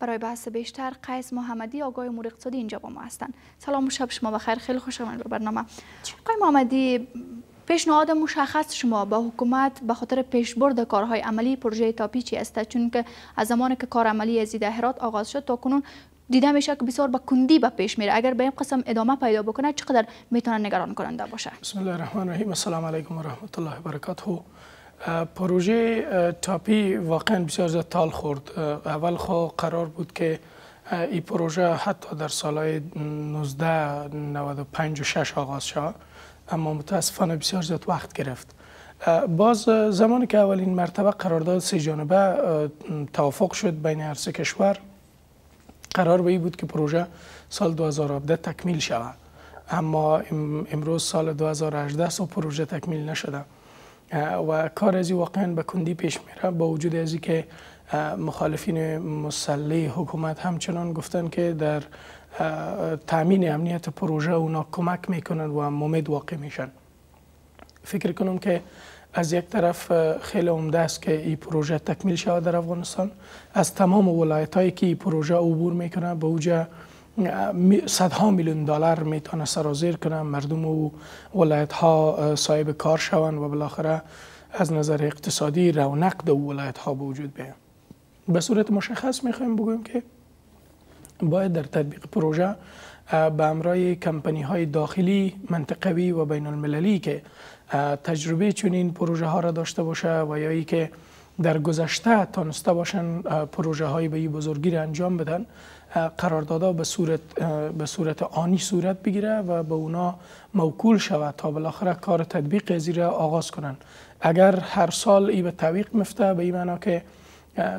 برای بحث بیشتر قیس محمدی آگاه امور اقتصادی اینجا با ما هستند سلام و شب شما بخیر خیلی خوش آمدید به برنامه آقای محمدی پیشنهاد مشخص شما با حکومت به خاطر پیشبرد کارهای عملی پروژه تاپی چی است چون که از زمانی که کار عملی از دهرات آغاز شد تا کنون دیده میشه که بسیار با کندی به پیش میره اگر به این قسم ادامه پیدا بکنه چقدر میتونه نگران کننده باشه بسم الله الرحمن الرحیم السلام علیکم و رحمت الله و برکاته پروژه تاپی واقعا بسیار زیاد تال خورد اول خواه قرار بود که این پروژه حتی در سالهای 19 95 و 6 آغاز شد اما متاسفانه بسیار زیاد وقت گرفت باز زمانی که اولین مرتبه قرارداد سه جانبه توافق شد بین هر سه کشور قرار به بود که پروژه سال 2018 تکمیل شود اما امروز سال 2018 و پروژه تکمیل نشده و کار ازی واقعا به کندی پیش میره با وجود ازی که مخالفین مسلح حکومت همچنان گفتن که در تامین امنیت پروژه اونا کمک میکنن و ممید واقع میشن فکر کنم که از یک طرف خیلی عمده است که این پروژه تکمیل شود در افغانستان از تمام ولایت هایی که این پروژه عبور میکنه به وجه صدها میلیون دلار میتونه سرازیر کنه مردم و ولایت ها صاحب کار شون و بالاخره از نظر اقتصادی رونق دو ولایت ها بوجود وجود بیان به صورت مشخص میخوایم بگویم که باید در تطبیق پروژه به امرای کمپنی های داخلی منطقوی و بین المللی که تجربه چنین پروژه ها را داشته باشه و یا ای که در گذشته تانسته باشن پروژه های به این بزرگی انجام بدن قراردادها به صورت به صورت آنی صورت بگیره و به اونا موکول شود تا بالاخره کار تطبیق زیر آغاز کنن اگر هر سال ای به تعویق میفته، به این معنا که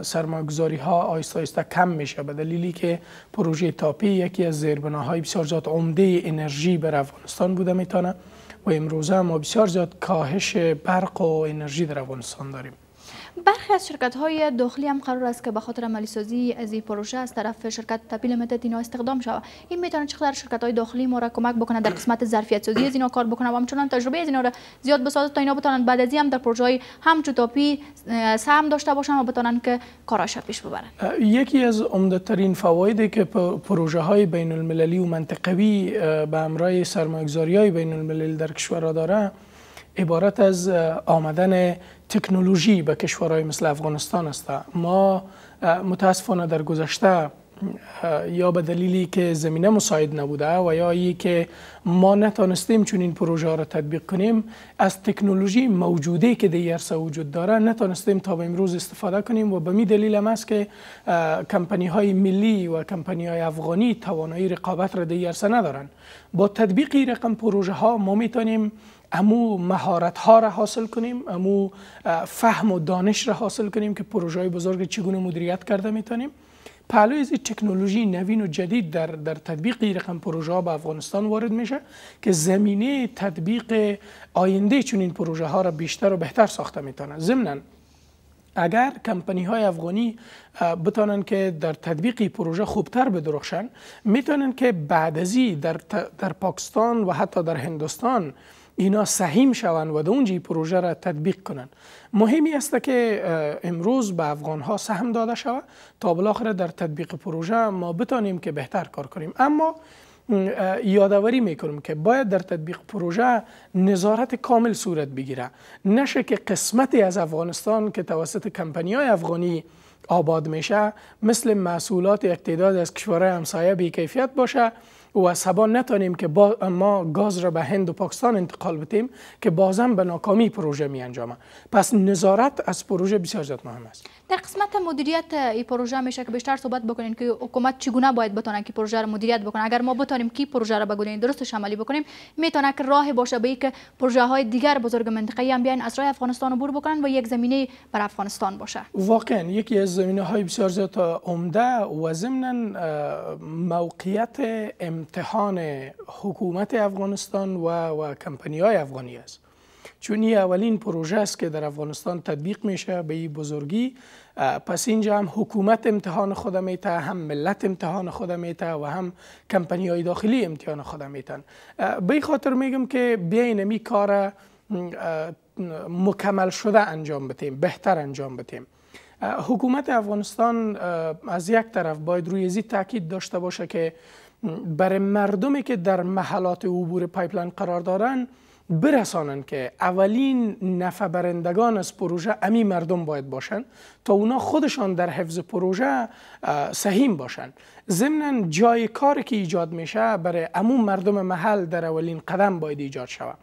سرمایه‌گذاری ها آیسته آیسته کم میشه به دلیلی که پروژه تاپی یکی از زیربناهای بسیار زیاد عمده انرژی بر افغانستان بوده میتونه و امروزه ما بسیار زیاد کاهش برق و انرژی در افغانستان داریم برخی از شرکت های داخلی هم قرار است که به خاطر عملی سازی از این پروژه از طرف شرکت تپیل مدت اینا استخدام شود این میتونه چقدر شرکت های داخلی ما را کمک بکنه در بله. قسمت ظرفیت سازی از اینا کار بکنه و همچنان تجربه از اینا را زیاد بسازد تا اینا بتونن بعد از هم در پروژه های همچو تاپی سهم داشته باشن و بتونن که کاراش پیش ببرن یکی از عمده ترین فوایدی که پروژه های بین المللی و منطقوی به همراه سرمایه‌گذاری های بین المللی در کشورها داره عبارت از آمدن تکنولوژی به کشورهای مثل افغانستان است ما متاسفانه در گذشته یا به دلیلی که زمینه مساعد نبوده و یا ای که ما نتانستیم چون این پروژه را تطبیق کنیم از تکنولوژی موجوده که در سا وجود داره نتانستیم تا به امروز استفاده کنیم و به می دلیل هم است که کمپنی های ملی و کمپانی های افغانی توانایی رقابت را در ندارن با تطبیق رقم پروژه ها ما میتونیم امو مهارت ها را حاصل کنیم امو فهم و دانش را حاصل کنیم که پروژه بزرگ چگونه مدیریت کرده میتونیم پهلوی از تکنولوژی نوین و جدید در, در تطبیق رقم پروژه ها به افغانستان وارد میشه که زمینه تطبیق آینده چون این پروژه ها را بیشتر و بهتر ساخته میتونه ضمناً اگر کمپانی های افغانی بتانند که در تطبیق پروژه خوبتر بدرخشن میتونند که بعد ازی در, در پاکستان و حتی در هندوستان اینا سهیم شوند و در اونجی پروژه را تطبیق کنند مهمی است که امروز به افغان ها سهم داده شود تا بالاخره در تطبیق پروژه ما بتانیم که بهتر کار کنیم اما یادواری میکنم که باید در تطبیق پروژه نظارت کامل صورت بگیره نشه که قسمتی از افغانستان که توسط کمپنی های افغانی آباد میشه مثل محصولات اقتداد از کشورهای همسایه کیفیت باشه و سبا نتانیم که ما گاز را به هند و پاکستان انتقال بتیم که بازم به ناکامی پروژه می انجامه پس نظارت از پروژه بسیار زیاد مهم است در قسمت مدیریت این پروژه میشه که بیشتر صحبت بکنین که حکومت چگونه باید بتونه که پروژه را مدیریت بکنه اگر ما بتونیم که پروژه رو گونه درستش عملی بکنیم میتونه که راه باشه به که پروژه های دیگر بزرگ منطقه هم بیاین از راه افغانستان عبور بکنن و یک زمینه بر افغانستان باشه واقعا یکی از زمینه های بسیار زیاد عمده و ضمن موقعیت امتحان حکومت افغانستان و و های افغانی است چون این اولین پروژه است که در افغانستان تطبیق میشه به این بزرگی پس اینجا هم حکومت امتحان خود میته هم ملت امتحان خود میته و هم کمپنی های داخلی امتحان خود میتن به خاطر میگم که می کار مکمل شده انجام بدیم بهتر انجام بدیم حکومت افغانستان از یک طرف باید روی زی تاکید داشته باشه که برای مردمی که در محلات عبور پایپلاین قرار دارن برسانند که اولین نفع برندگان از پروژه امی مردم باید باشند تا اونا خودشان در حفظ پروژه سهیم باشند ضمن جای کاری که ایجاد میشه برای عموم مردم محل در اولین قدم باید ایجاد شود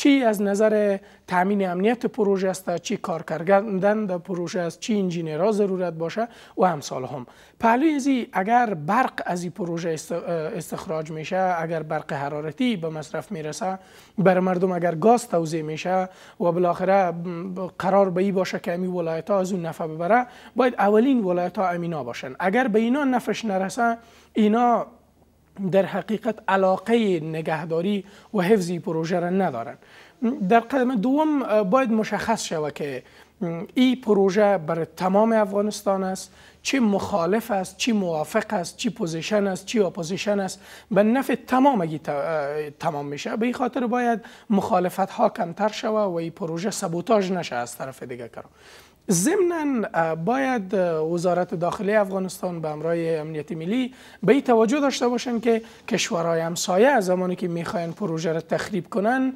چی از نظر تامین امنیت پروژه است چی کار کردن در پروژه است چی انجینیرها ضرورت باشه و امثال هم پهلوی ازی اگر برق از این پروژه استخراج میشه اگر برق حرارتی به مصرف میرسه بر مردم اگر گاز توزیع میشه و بالاخره قرار به این باشه که امی ولایت ها از اون نفع ببره باید اولین ولایت ها امینا باشن اگر به اینا نفش نرسه اینا در حقیقت علاقه نگهداری و حفظ پروژه را ندارند در قدم دوم باید مشخص شود که این پروژه بر تمام افغانستان است چی مخالف است چی موافق است چی پوزیشن است چی اپوزیشن است به نفع تمام تمام میشه به این خاطر باید مخالفت ها کمتر شوه و این پروژه سبوتاژ نشه از طرف دیگه کرد ضمنا باید وزارت داخلی افغانستان به امرای امنیتی ملی به این توجه داشته باشن که کشورهای همسایه زمانی که میخواین پروژه را تخریب کنن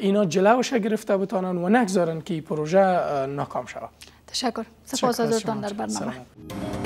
اینا جلوش گرفته بتانن و نگذارن که پروژه ناکام شود تشکر سپاس از در برنامه